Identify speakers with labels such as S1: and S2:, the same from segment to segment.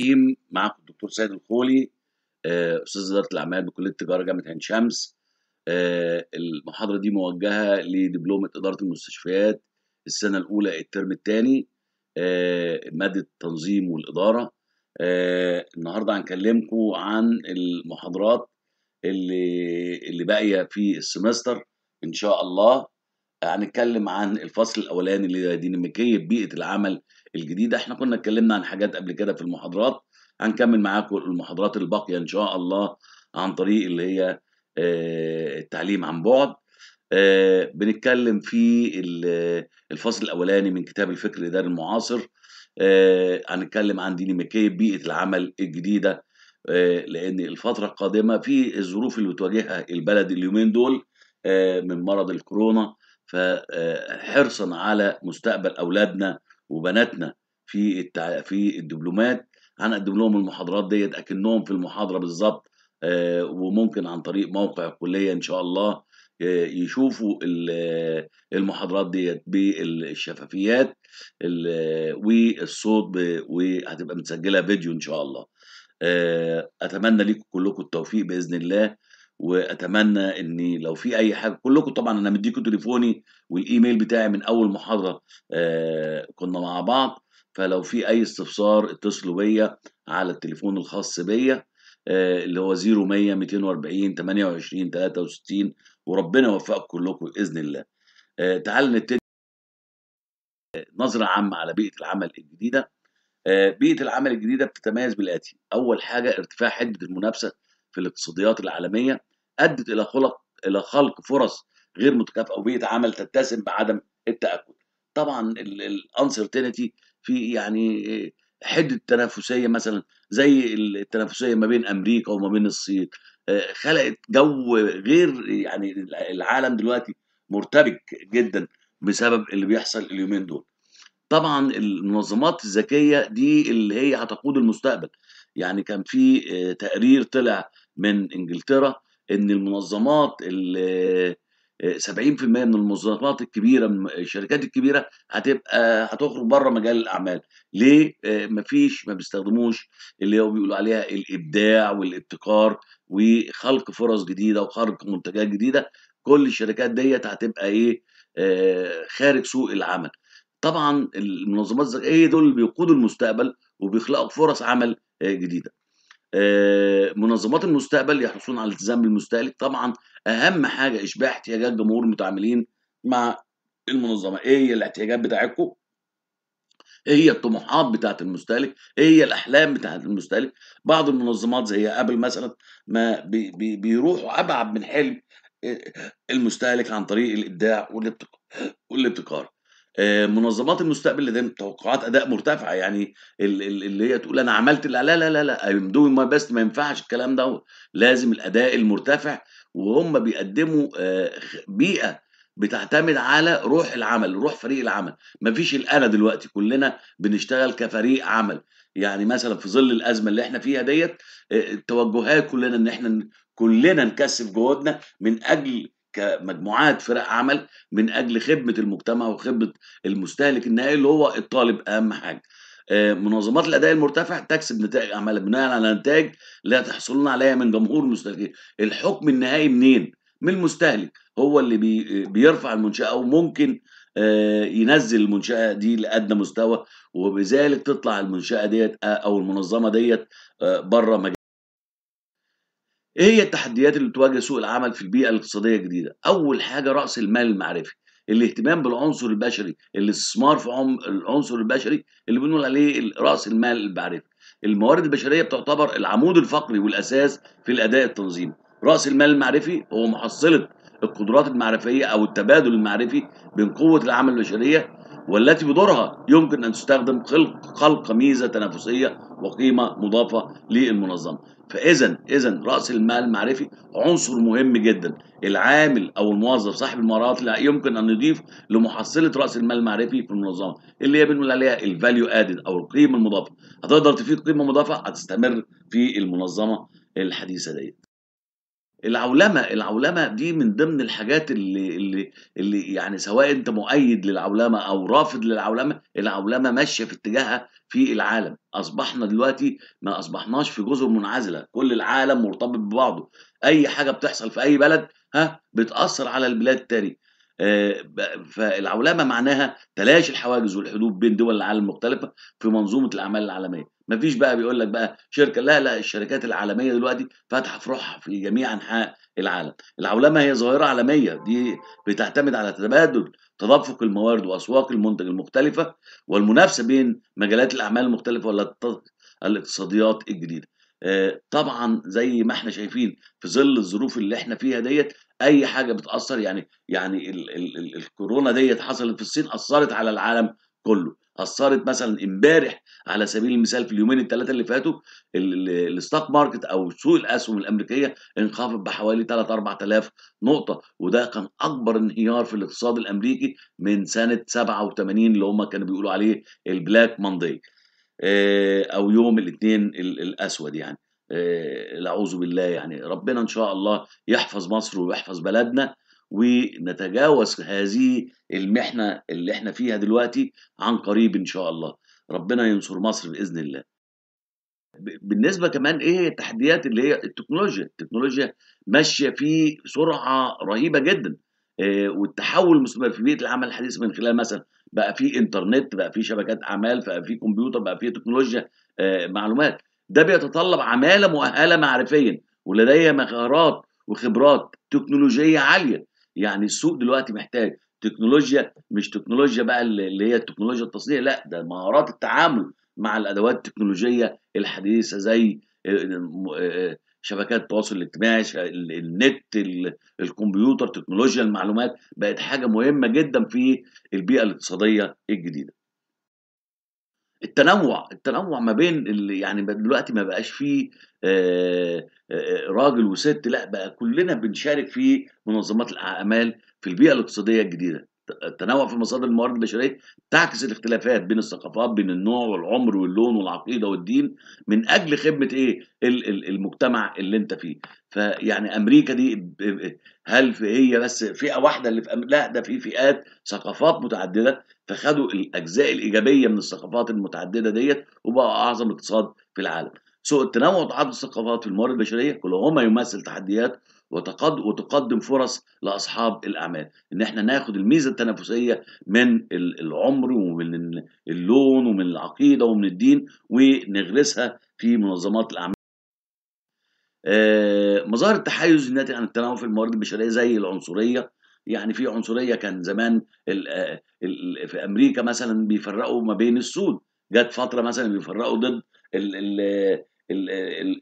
S1: تيم معاكم الدكتور سيد الخولي آه، استاذ اداره الاعمال بكليه التجاره جامعه عين شمس آه، المحاضره دي موجهه لدبلومه اداره المستشفيات السنه الاولى الترم الثاني آه، ماده التنظيم والاداره النهارده هنكلمكم عن المحاضرات اللي اللي باقيه في السمستر ان شاء الله هنتكلم عن الفصل الاولاني اللي هي ديناميكيه بيئه العمل الجديده احنا كنا اتكلمنا عن حاجات قبل كده في المحاضرات هنكمل معاكم المحاضرات الباقيه ان شاء الله عن طريق اللي هي آه، التعليم عن بعد آه، بنتكلم في الفصل الاولاني من كتاب الفكر الاداري المعاصر آه، هنتكلم عن ديناميكيه بيئه العمل الجديده لان الفتره القادمه في الظروف اللي بتواجهها البلد اليومين دول من مرض الكورونا فحرصا على مستقبل اولادنا وبناتنا في التع... في الدبلومات هنقدم لهم المحاضرات ديت اكنهم في المحاضره بالظبط آه، وممكن عن طريق موقع الكليه ان شاء الله آه، يشوفوا المحاضرات ديت بالشفافيات والصوت وهتبقى متسجله فيديو ان شاء الله آه، اتمنى ليكم كلكم التوفيق باذن الله واتمنى اني لو في اي حاجه كلكم طبعا انا مديكم تليفوني والايميل بتاعي من اول محاضره آه كنا مع بعض فلو في اي استفسار اتصلوا بيا على التليفون الخاص بيا آه اللي هو 0100 240 28 63 وربنا يوفقكم كلكم باذن الله. آه نبتدي آه، نظره عامه على بيئه العمل الجديده. آه، بيئه العمل الجديده بتتميز بالاتي: اول حاجه ارتفاع حده المنافسه في الاقتصاديات العالميه ادت الى خلق الى خلق فرص غير متكافئه وبيئه عمل تتسم بعدم التاكد طبعا الانسرتينتي في يعني حده تنافسيه مثلا زي التنافسيه ما بين امريكا وما بين الصين آه، خلقت جو غير يعني العالم دلوقتي مرتبك جدا بسبب اللي بيحصل اليومين دول طبعا المنظمات الذكيه دي اللي هي هتقود المستقبل يعني كان في آه، تقرير طلع من انجلترا ان المنظمات 70% من المنظمات الكبيره من الشركات الكبيره هتبقى هتخرج بره مجال الاعمال ليه مفيش ما بيستخدموش اللي هو بيقولوا عليها الابداع والابتكار وخلق فرص جديده وخلق منتجات جديده كل الشركات ديت هتبقى ايه آه، خارج سوق العمل طبعا المنظمات الذكيه دول بيقودوا المستقبل وبيخلقوا فرص عمل آه، جديده آه، منظمات المستقبل يحرصون على التزام بالمستهلك طبعا اهم حاجه اشباع احتياجات جمهور المتعاملين مع المنظمه ايه هي الاحتياجات بتاعتكم ايه هي الطموحات بتاعت المستهلك ايه هي الاحلام بتاعت المستهلك بعض المنظمات زي ابل مثلا ما بي بي بيروحوا ابعد من حلم آه، المستهلك عن طريق الابداع والابتكار آه، منظمات المستقبل لديهم توقعات اداء مرتفعه يعني اللي هي تقول انا عملت لا لا لا لا ام دوينج ماي بيست ما ينفعش الكلام ده لازم الاداء المرتفع وهم بيقدموا آه، بيئه بتعتمد على روح العمل روح فريق العمل مفيش الانا دلوقتي كلنا بنشتغل كفريق عمل يعني مثلا في ظل الازمه اللي احنا فيها ديت آه، توجهات كلنا ان احنا كلنا نكثف جهودنا من اجل كمجموعات فرق عمل من اجل خدمه المجتمع وخدمه المستهلك النهائي اللي هو الطالب اهم حاجه آه، منظمات الاداء المرتفع تكسب نتائج اعمالها بناء على نتائج لا تحصلون عليها من جمهور المستهلكين الحكم النهائي منين من المستهلك هو اللي بي بيرفع المنشاه وممكن آه، ينزل المنشاه دي لادنى مستوى وبذلك تطلع المنشاه ديت او المنظمه ديت آه، بره مجال ايه هي التحديات اللي بتواجه سوق العمل في البيئه الاقتصاديه الجديده اول حاجه راس المال المعرفي الاهتمام بالعنصر البشري الاستثمار في عم... العنصر البشري اللي بنقول عليه راس المال المعرفي الموارد البشريه بتعتبر العمود الفقري والاساس في الاداء التنظيمي راس المال المعرفي هو محصله القدرات المعرفيه او التبادل المعرفي بين قوه العمل البشريه والتي بدورها يمكن أن تستخدم خلق, خلق ميزة تنافسية وقيمة مضافة للمنظمة فإذا إذا رأس المال المعرفي عنصر مهم جدا العامل أو الموظف صاحب المهارات لا يمكن أن يضيف لمحصلة رأس المال المعرفي في المنظمة اللي هي بنقول عليها الفاليو ادد أو القيمة المضافة هتقدر تفيد قيمة مضافة هتستمر في المنظمة الحديثة ديت العولمه العولمه دي من ضمن الحاجات اللي اللي اللي يعني سواء انت مؤيد للعولمه او رافض للعولمه العولمه ماشيه في اتجاهها في العالم اصبحنا دلوقتي ما اصبحناش في جزر منعزله كل العالم مرتبط ببعضه اي حاجه بتحصل في اي بلد ها بتاثر على البلاد التاني آه، فالعولمه معناها تلاشي الحواجز والحدود بين دول العالم المختلفه في منظومه الاعمال العالميه مفيش بقى بيقول لك بقى شركه لا لا الشركات العالميه دلوقتي فاتحه فروعها في جميع انحاء العالم العولمه هي ظاهره عالميه دي بتعتمد على تبادل تدفق الموارد واسواق المنتج المختلفه والمنافسه بين مجالات الاعمال المختلفه ولا الاقتصاديات الجديده آه، طبعا زي ما احنا شايفين في ظل الظروف اللي احنا فيها ديت اي حاجه بتاثر يعني يعني الكورونا ديت حصلت في الصين اثرت على العالم كله اثرت مثلا امبارح على سبيل المثال في اليومين الثلاثه اللي فاتوا الستوك ماركت او سوق الاسهم الامريكيه انخفض بحوالي 3 4000 نقطه وده كان اكبر انهيار في الاقتصاد الامريكي من سنه 87 اللي هم كانوا بيقولوا عليه البلاك آه، مانداي او يوم الاثنين الاسود يعني آه، اعوذ بالله يعني ربنا ان شاء الله يحفظ مصر ويحفظ بلدنا ونتجاوز هذه المحنة اللي احنا فيها دلوقتي عن قريب إن شاء الله ربنا ينصر مصر بإذن الله بالنسبة كمان إيه التحديات اللي هي التكنولوجيا التكنولوجيا ماشية في سرعة رهيبة جدا آه، والتحول المستمر في بيئة العمل الحديث من خلال مثلا بقى في انترنت بقى في شبكات اعمال بقى في كمبيوتر بقى في تكنولوجيا آه، معلومات ده بيتطلب عماله مؤهله معرفيا ولديها مهارات وخبرات تكنولوجيه عاليه يعني السوق دلوقتي محتاج تكنولوجيا مش تكنولوجيا بقى اللي هي التكنولوجيا التصنيع لا ده مهارات التعامل مع الادوات التكنولوجيه الحديثه زي آه، آه، شبكات التواصل الاجتماعي النت الكمبيوتر تكنولوجيا المعلومات بقت حاجه مهمه جدا في البيئه الاقتصاديه الجديده التنوع التنوع ما بين اللي يعني دلوقتي ما بقاش فيه راجل وست لا بقى كلنا بنشارك في منظمات الاعمال في البيئه الاقتصاديه الجديده التنوع في مصادر الموارد البشريه تعكس الاختلافات بين الثقافات بين النوع والعمر واللون والعقيده والدين من اجل خدمه ايه المجتمع اللي انت فيه فيعني امريكا دي هل في هي بس فئه واحده اللي في أم... لا ده في فئات ثقافات متعدده فخدوا الاجزاء الايجابيه من الثقافات المتعدده ديت وبقى اعظم اقتصاد في العالم سوء التنوع وتعدد الثقافات في الموارد البشريه كلهما يمثل تحديات وتقدم وتقدم فرص لاصحاب الاعمال ان احنا ناخد الميزه التنافسيه من العمر ومن اللون ومن العقيده ومن الدين ونغرسها في منظمات الاعمال آه، مظاهر التحيز الناتج عن التنوع في الموارد البشريه زي العنصريه يعني في عنصريه كان زمان آه، في امريكا مثلا بيفرقوا ما بين السود جت فتره مثلا بيفرقوا ضد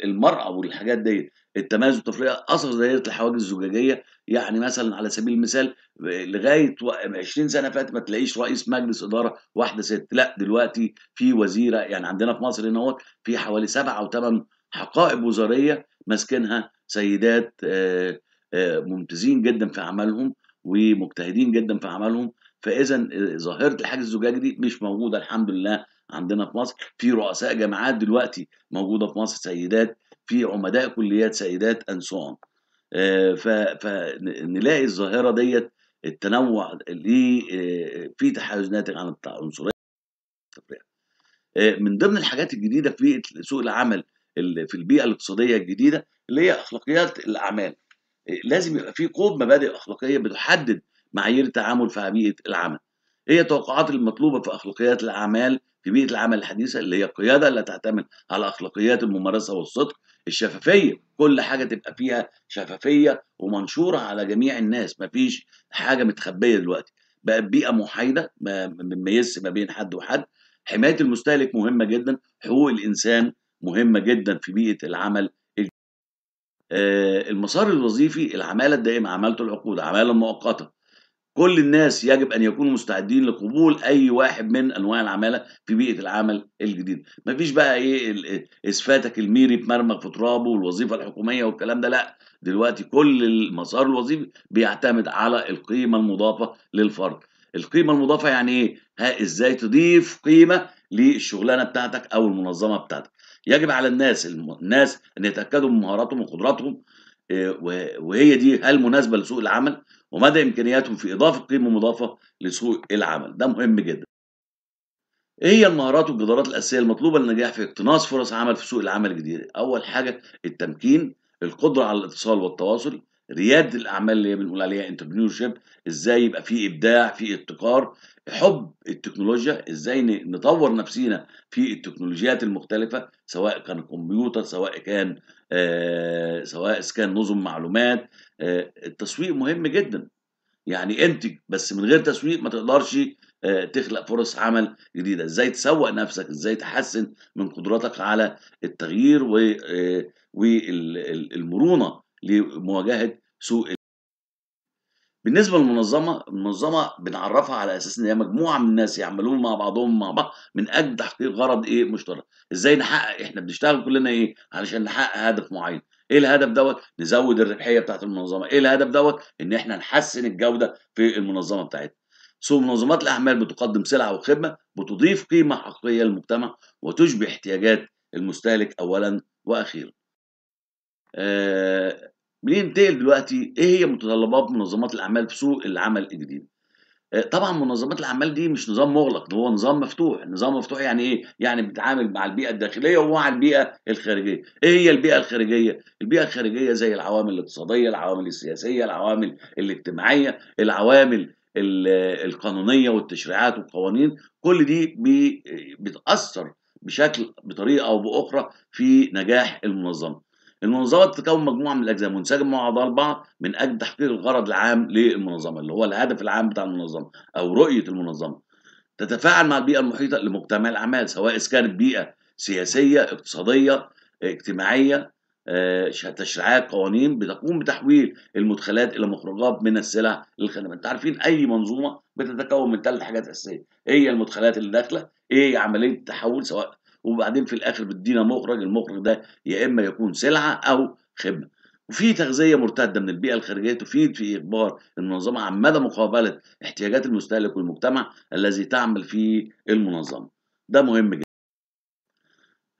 S1: المرأة والحاجات ديت التميز والتفرقه اصغر دائره الحواجز الزجاجيه يعني مثلا على سبيل المثال لغايه 20 سنه فاتت ما تلاقيش رئيس مجلس اداره واحده ست لا دلوقتي في وزيره يعني عندنا في مصر هنا في حوالي سبعة او ثمان حقائب وزاريه ماسكينها سيدات آه، آه، ممتازين جدا في اعمالهم ومجتهدين جدا في اعمالهم فاذا آه، ظاهره الحاجز الزجاجي دي مش موجوده الحمد لله عندنا في مصر في رؤساء جامعات دلوقتي موجوده في مصر سيدات في عمداء كليات سيدات انسون آه، فنلاقي الظاهره ديت التنوع ليه آه، في تحيز عن العنصريه آه، من ضمن الحاجات الجديده في سوق العمل في البيئه الاقتصاديه الجديده اللي هي اخلاقيات الاعمال لازم يبقى في قوه مبادئ اخلاقيه بتحدد معايير التعامل في بيئه العمل هي توقعات المطلوبه في اخلاقيات الاعمال في بيئه العمل الحديثه اللي هي القياده اللي تعتمد على اخلاقيات الممارسه والصدق الشفافيه كل حاجه تبقى فيها شفافيه ومنشوره على جميع الناس مفيش حاجه متخبيه دلوقتي بقت بيئه محايده ما ما بين حد وحد حمايه المستهلك مهمه جدا حقوق الانسان مهمه جدا في بيئه العمل آه، المسار الوظيفي العماله الدائمه عماله العقود عماله مؤقته كل الناس يجب ان يكونوا مستعدين لقبول اي واحد من انواع العماله في بيئه العمل الجديده مفيش بقى إيه, ايه اسفاتك الميري بمرمغ في ترابه والوظيفه الحكوميه والكلام ده لا دلوقتي كل المسار الوظيفي بيعتمد على القيمه المضافه للفرد القيمه المضافه يعني ايه ها ازاي تضيف قيمه للشغلانه بتاعتك او المنظمه بتاعتك يجب على الناس الناس ان يتاكدوا من مهاراتهم وقدراتهم آه، وهي دي هل مناسبه لسوق العمل ومدى إمكانياتهم في إضافة قيمة مضافة لسوق العمل ده مهم جدا ايه هي المهارات والجدارات الاساسيه المطلوبه للنجاح في اقتناص فرص عمل في سوق العمل الجديد اول حاجه التمكين القدره على الاتصال والتواصل رياده الاعمال اللي هي بنقول عليها انتربريور ازاي يبقى في ابداع في ابتكار حب التكنولوجيا ازاي نطور نفسينا في التكنولوجيات المختلفه سواء كان كمبيوتر سواء كان آه، سواء كان نظم معلومات آه، التسويق مهم جدا يعني انتج بس من غير تسويق ما تقدرش آه، تخلق فرص عمل جديده ازاي تسوق نفسك ازاي تحسن من قدراتك على التغيير والمرونه لمواجهه سوق بالنسبه للمنظمه المنظمه بنعرفها على اساس ان هي مجموعه من الناس يعملون مع بعضهم مع بعض من اجل تحقيق غرض ايه مشترك ازاي نحقق احنا بنشتغل كلنا ايه علشان نحقق هدف معين ايه الهدف دوت نزود الربحيه بتاعت المنظمه ايه الهدف دوت ان احنا نحسن الجوده في المنظمه بتاعتنا سوق منظمات الاعمال بتقدم سلعه وخدمه بتضيف قيمه حقيقيه للمجتمع وتشبه احتياجات المستهلك اولا واخيرا آه بننتقل دلوقتي ايه هي متطلبات منظمات الاعمال في سوق العمل الجديد آه، طبعا منظمات الاعمال دي مش نظام مغلق ده هو نظام مفتوح نظام مفتوح يعني ايه يعني بتتعامل مع البيئه الداخليه ومع البيئه الخارجيه ايه هي البيئه الخارجيه البيئه الخارجيه زي العوامل الاقتصاديه العوامل السياسيه العوامل الاجتماعيه العوامل القانونيه والتشريعات والقوانين كل دي بتاثر بشكل بطريقه او باخرى في نجاح المنظمه المنظمه بتتكون مجموعه من الاجزاء منسجمه مع بعضها البعض من اجل تحقيق الغرض العام للمنظمه اللي هو الهدف العام بتاع المنظمه او رؤيه المنظمه تتفاعل مع البيئه المحيطه لمجتمع الاعمال سواء اذا كانت بيئه سياسيه اقتصاديه اجتماعيه آه، تشريعات قوانين بتقوم بتحويل المدخلات الى مخرجات من السلع للخدمات انتوا عارفين اي منظومه بتتكون من ثلاث حاجات اساسيه هي إيه المدخلات اللي داخله ايه عمليه التحول سواء وبعدين في الاخر بتدينا مخرج المخرج ده يا اما يكون سلعه او خدمه وفي تغذيه مرتده من البيئه الخارجيه تفيد في اخبار المنظمه عن مدى مقابله احتياجات المستهلك والمجتمع الذي تعمل فيه المنظمه ده مهم جدا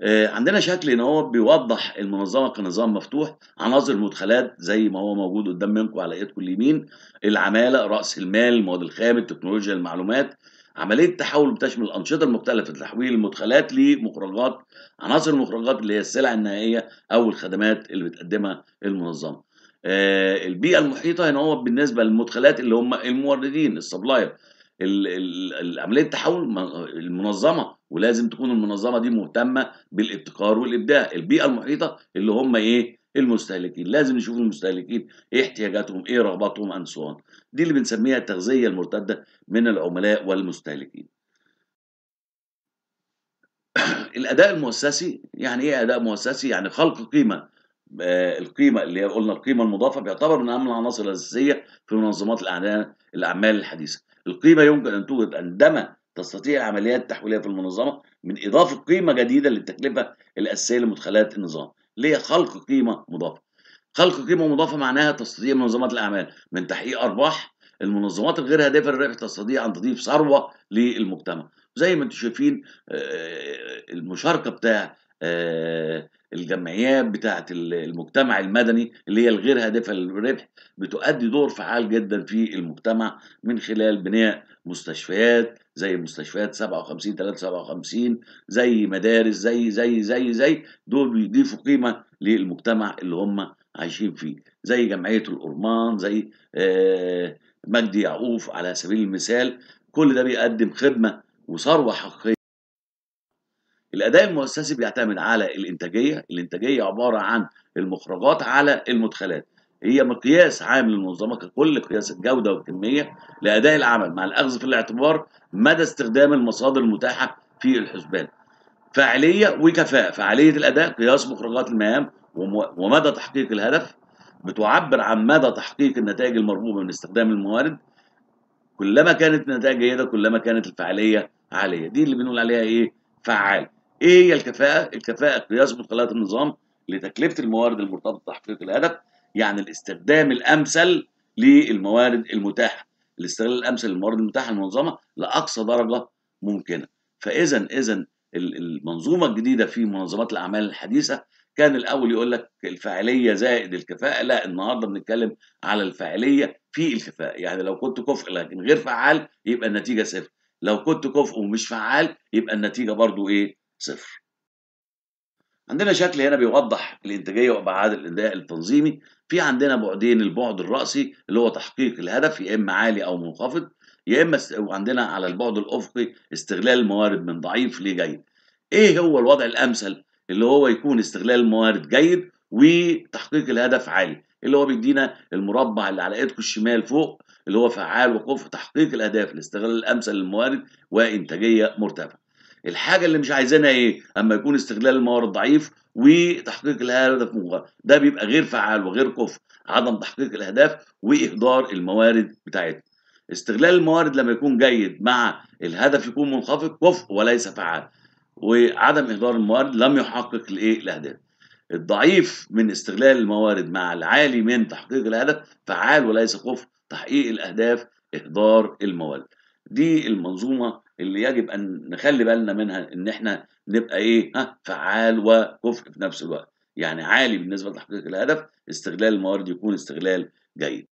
S1: آه، عندنا شكل ان هو بيوضح المنظمه كنظام مفتوح عناصر المدخلات زي ما هو موجود قدام منكم على ايدكم اليمين العماله راس المال المواد الخام التكنولوجيا المعلومات عملية التحول بتشمل الأنشطة المختلفة لتحويل المدخلات لمخرجات عناصر المخرجات اللي هي السلع النهائية أو الخدمات اللي بتقدمها المنظمة. آه البيئة المحيطة هنا هو بالنسبة للمدخلات اللي هم الموردين السبلاير عملية التحول المنظمة ولازم تكون المنظمة دي مهتمة بالابتكار والإبداع البيئة المحيطة اللي هم إيه المستهلكين لازم نشوف المستهلكين ايه احتياجاتهم ايه رغباتهم اند سو دي اللي بنسميها التغذيه المرتده من العملاء والمستهلكين الاداء المؤسسي يعني ايه اداء مؤسسي يعني خلق قيمه آه، القيمه اللي قلنا القيمه المضافه بيعتبر من اهم العناصر الاساسيه في منظمات الاعمال الحديثه القيمه يمكن ان توجد عندما تستطيع عمليات تحويليه في المنظمه من اضافه قيمه جديده للتكلفه الاساسيه لمدخلات النظام ليه خلق قيمه مضافه خلق قيمه مضافه معناها تستطيع منظمات الاعمال من تحقيق ارباح المنظمات الغير هادفه للربح تستطيع ان تضيف ثروه للمجتمع زي ما انتم شايفين آه، آه، المشاركه بتاع آه، الجمعيات بتاعه المجتمع المدني اللي هي الغير هادفه للربح بتؤدي دور فعال جدا في المجتمع من خلال بناء مستشفيات زي مستشفيات 57 357 زي مدارس زي زي زي زي دول بيضيفوا قيمه للمجتمع اللي هم عايشين فيه زي جمعيه الارمان زي آه، مجدي يعقوب على سبيل المثال كل ده بيقدم خدمه وثروه حقيقيه الاداء المؤسسي بيعتمد على الانتاجيه الانتاجيه عباره عن المخرجات على المدخلات هي مقياس عام للمنظمه ككل قياس الجوده والكميه لاداء العمل مع الاخذ في الاعتبار مدى استخدام المصادر المتاحه في الحسبان. فاعليه وكفاءه، فعاليه الاداء قياس مخرجات المهام ومدى تحقيق الهدف بتعبر عن مدى تحقيق النتائج المرغوبه من استخدام الموارد. كلما كانت النتائج جيده كلما كانت الفعاليه عاليه، دي اللي بنقول عليها ايه؟ فعال. ايه هي الكفاءه؟ الكفاءه قياس مدخلات النظام لتكلفه الموارد المرتبطه بتحقيق الهدف يعني الاستخدام الامثل للموارد المتاحه الاستغلال الامثل للموارد المتاحه للمنظمه لاقصى درجه ممكنه فاذا اذا المنظومه الجديده في منظمات الاعمال الحديثه كان الاول يقول لك الفاعليه زائد الكفاءه لا النهارده بنتكلم على الفاعليه في الكفاءه يعني لو كنت كفء لكن غير فعال يبقى النتيجه صفر لو كنت كفء ومش فعال يبقى النتيجه برضو ايه صفر عندنا شكل هنا بيوضح الانتاجيه وابعاد الاداء التنظيمي في عندنا بعدين البعد الراسي اللي هو تحقيق الهدف يا اما عالي او منخفض يا اما وعندنا على البعد الافقي استغلال الموارد من ضعيف لجيد ايه هو الوضع الامثل اللي هو يكون استغلال الموارد جيد وتحقيق الهدف عالي اللي هو بيدينا المربع اللي على ايدكم الشمال فوق اللي هو فعال وقف تحقيق الاهداف الاستغلال الامثل للموارد وانتاجيه مرتفعه الحاجه اللي مش عايزينها ايه اما يكون استغلال الموارد ضعيف وتحقيق الهدف مغلق ده بيبقى غير فعال وغير كف، عدم تحقيق الاهداف واهدار الموارد بتاعتنا استغلال الموارد لما يكون جيد مع الهدف يكون منخفض كف وليس فعال وعدم اهدار الموارد لم يحقق الايه الاهداف الضعيف من استغلال الموارد مع العالي من تحقيق الهدف فعال وليس كف تحقيق الاهداف اهدار الموارد دي المنظومه اللي يجب ان نخلي بالنا منها ان احنا نبقى ايه ها فعال وكفء في نفس الوقت يعني عالي بالنسبه لتحقيق الهدف استغلال الموارد يكون استغلال جيد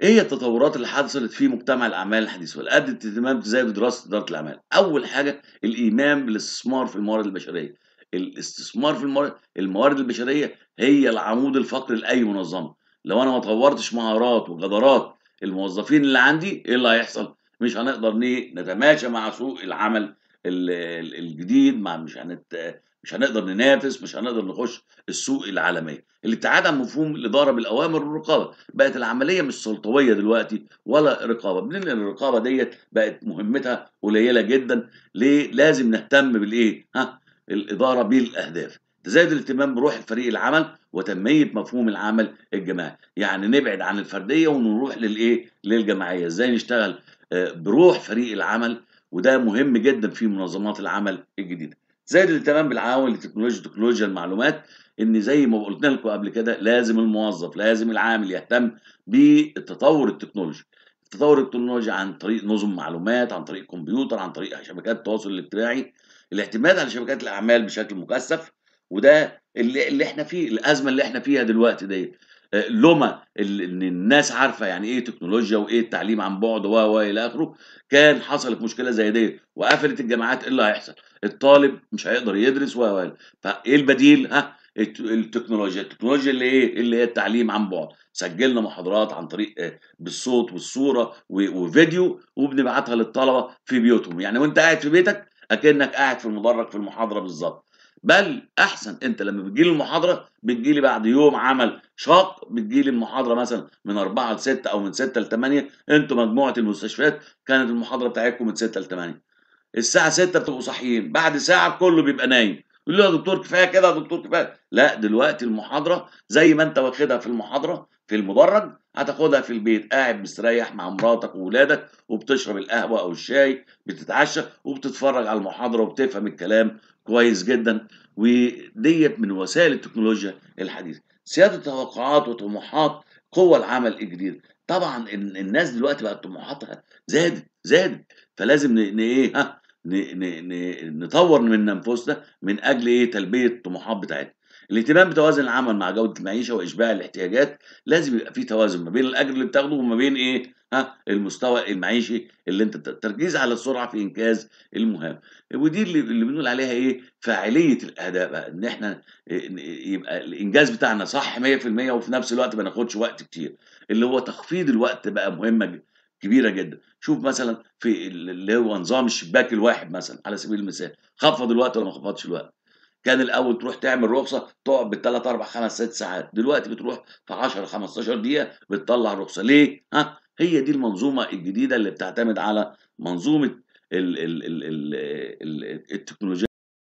S1: ايه التطورات اللي حصلت في مجتمع الاعمال الحديث والادت الاهتمام ازاي بدراسه اداره الاعمال اول حاجه الايمان بالاستثمار في الموارد البشريه الاستثمار في الموارد البشريه هي العمود الفقري لاي منظمه لو انا ما طورتش مهارات وقدرات الموظفين اللي عندي ايه اللي هيحصل مش هنقدر نتماشى مع سوق العمل الجديد مع مش هنت... مش هنقدر ننافس مش هنقدر نخش السوق العالميه الابتعاد عن مفهوم الاداره بالاوامر والرقابه بقت العمليه مش سلطويه دلوقتي ولا رقابه بننقل الرقابه ديت بقت مهمتها قليله جدا ليه لازم نهتم بالايه ها الاداره بالاهداف تزايد الاهتمام بروح فريق العمل وتنميه مفهوم العمل الجماعي يعني نبعد عن الفرديه ونروح للايه للجماعيه ازاي نشتغل آه، بروح فريق العمل وده مهم جدا في منظمات العمل الجديده زائد الاهتمام بالعوامل التكنولوجيا وتكنولوجيا المعلومات ان زي ما قلنا لكم قبل كده لازم الموظف لازم العامل يهتم بالتطور التكنولوجي التطور التكنولوجي عن طريق نظم معلومات عن طريق كمبيوتر عن طريق شبكات التواصل الاجتماعي الاعتماد على شبكات الاعمال بشكل مكثف وده اللي, اللي احنا فيه الازمه اللي احنا فيها دلوقتي ديت آه، لما ان الناس عارفه يعني ايه تكنولوجيا وايه التعليم عن بعد و و الى اخره كان حصلت مشكله زي دي وقفلت الجامعات ايه اللي هيحصل؟ الطالب مش هيقدر يدرس و و فايه البديل؟ ها التكنولوجيا، التكنولوجيا اللي ايه؟ اللي هي التعليم عن بعد، سجلنا محاضرات عن طريق آه، بالصوت والصوره وفيديو وبنبعتها للطلبه في بيوتهم، يعني وانت قاعد في بيتك اكنك قاعد في المدرج في المحاضره بالظبط. بل احسن انت لما بتجي لي المحاضره بتجي لي بعد يوم عمل شاق بتجي لي المحاضره مثلا من 4 ل 6 او من 6 ل 8 انتوا مجموعه المستشفيات كانت المحاضره بتاعتكم من 6 ل 8 الساعه 6 بتبقوا صاحيين بعد ساعه كله بيبقى نايم يقول له يا دكتور كفايه كده يا دكتور كفايه لا دلوقتي المحاضره زي ما انت واخدها في المحاضره في المدرج هتاخدها في البيت قاعد مستريح مع مراتك واولادك وبتشرب القهوه او الشاي بتتعشى وبتتفرج على المحاضره وبتفهم الكلام كويس جدا وديت من وسائل التكنولوجيا الحديثه سياده توقعات وطموحات قوى العمل الجديده طبعا الناس دلوقتي بقت طموحاتها زادت زادت فلازم ايه ها نطور من انفسنا من اجل ايه تلبيه الطموحات بتاعتنا الاهتمام بتوازن العمل مع جوده المعيشه واشباع الاحتياجات لازم يبقى في توازن ما بين الاجر اللي بتاخده وما بين ايه ها المستوى المعيشي اللي انت التركيز على السرعه في انجاز المهام ودي اللي, اللي بنقول عليها ايه فاعليه الاهداف ان احنا إيه، يبقى الانجاز بتاعنا صح 100% وفي نفس الوقت ما ناخدش وقت كتير اللي هو تخفيض الوقت بقى مهمه كبيره جدا شوف مثلا في اللي هو نظام الشباك الواحد مثلا على سبيل المثال خفض الوقت ولا ما خفضش الوقت كان الاول تروح تعمل رخصه تقعد بالثلاث اربع خمس ست ساعات دلوقتي بتروح في 10 15 دقيقه بتطلع الرخصه ليه ها هي دي المنظومه الجديده اللي بتعتمد على منظومه التكنولوجيا